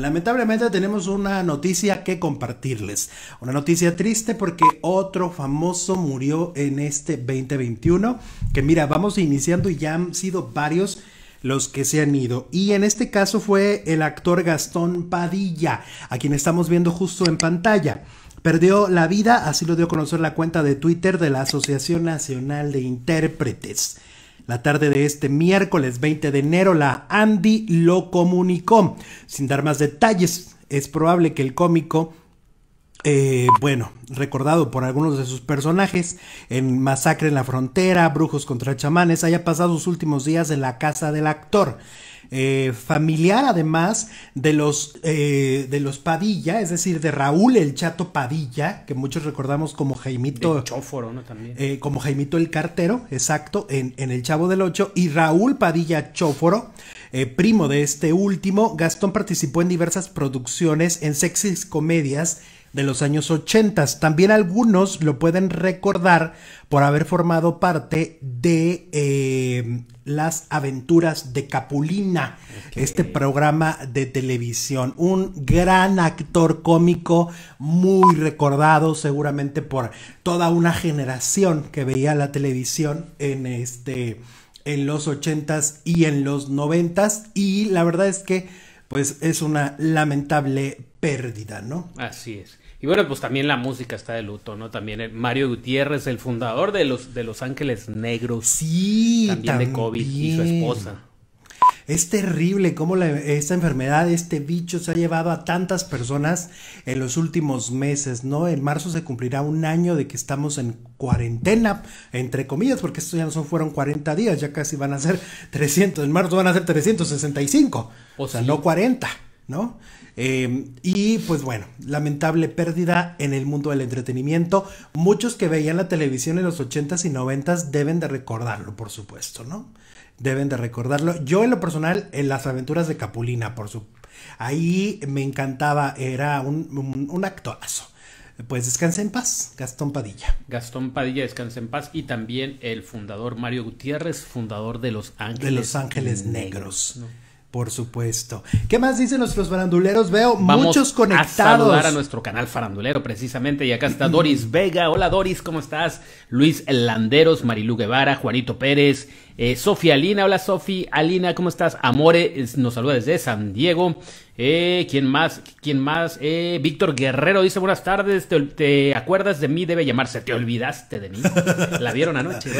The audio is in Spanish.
Lamentablemente tenemos una noticia que compartirles. Una noticia triste porque otro famoso murió en este 2021. Que mira, vamos iniciando y ya han sido varios los que se han ido. Y en este caso fue el actor Gastón Padilla, a quien estamos viendo justo en pantalla. Perdió la vida, así lo dio a conocer la cuenta de Twitter de la Asociación Nacional de Intérpretes. La tarde de este miércoles 20 de enero, la Andy lo comunicó. Sin dar más detalles, es probable que el cómico eh, bueno, recordado por algunos de sus personajes en Masacre en la Frontera, Brujos contra Chamanes, haya pasado sus últimos días en la casa del actor. Eh, familiar además de los, eh, de los Padilla, es decir, de Raúl el Chato Padilla, que muchos recordamos como Jaimito. El eh, como Jaimito el Cartero, exacto, en, en El Chavo del Ocho, y Raúl Padilla Chóforo. primo de este último, Gastón participó en diversas producciones en sexis comedias de los años 80. También algunos lo pueden recordar por haber formado parte de eh, Las aventuras de Capulina, este programa de televisión. Un gran actor cómico, muy recordado seguramente por toda una generación que veía la televisión en este en los 80 y en los noventas. y la verdad es que pues es una lamentable pérdida, ¿no? Así es. Y bueno, pues también la música está de luto, ¿no? También eh, Mario Gutiérrez, el fundador de los, de los Ángeles Negros. Sí, también, de COVID y su esposa. Es terrible cómo esta enfermedad, este bicho se ha llevado a tantas personas en los últimos meses, ¿no? En marzo se cumplirá un año de que estamos en cuarentena, entre comillas, porque estos ya no son, fueron 40 días, ya casi van a ser 300, en marzo van a ser 365, o sea, no 40. ¿no? Em, y pues bueno, lamentable pérdida en el mundo del entretenimiento. Muchos que veían la televisión en los ochentas y noventas deben de recordarlo, por supuesto, ¿no? Deben de recordarlo. Yo en lo personal, en las aventuras de Capulina, por su... Ahí me encantaba, era un, un, Pues descanse en paz, Gastón Padilla. Gastón Padilla, descanse en paz. Y también el fundador Mario Gutiérrez, fundador de Los Ángeles. De Los Ángeles Negros por supuesto. ¿Qué más dicen nuestros faranduleros? Veo muchos conectados. A saludar a nuestro canal farandulero, precisamente. Y acá está Doris Vega. Hola Doris, ¿cómo estás? Luis Landeros, Marilu Guevara, Juanito Pérez, eh, Sofía Alina. Hola Sofía Alina, ¿cómo estás? Amore nos saluda desde San Diego. Eh, ¿Quién más? ¿Quién más? Eh, Víctor Guerrero dice buenas tardes. ¿Te, acuerdas de mí? Debe llamarse. ¿Te olvidaste de mí? La vieron anoche.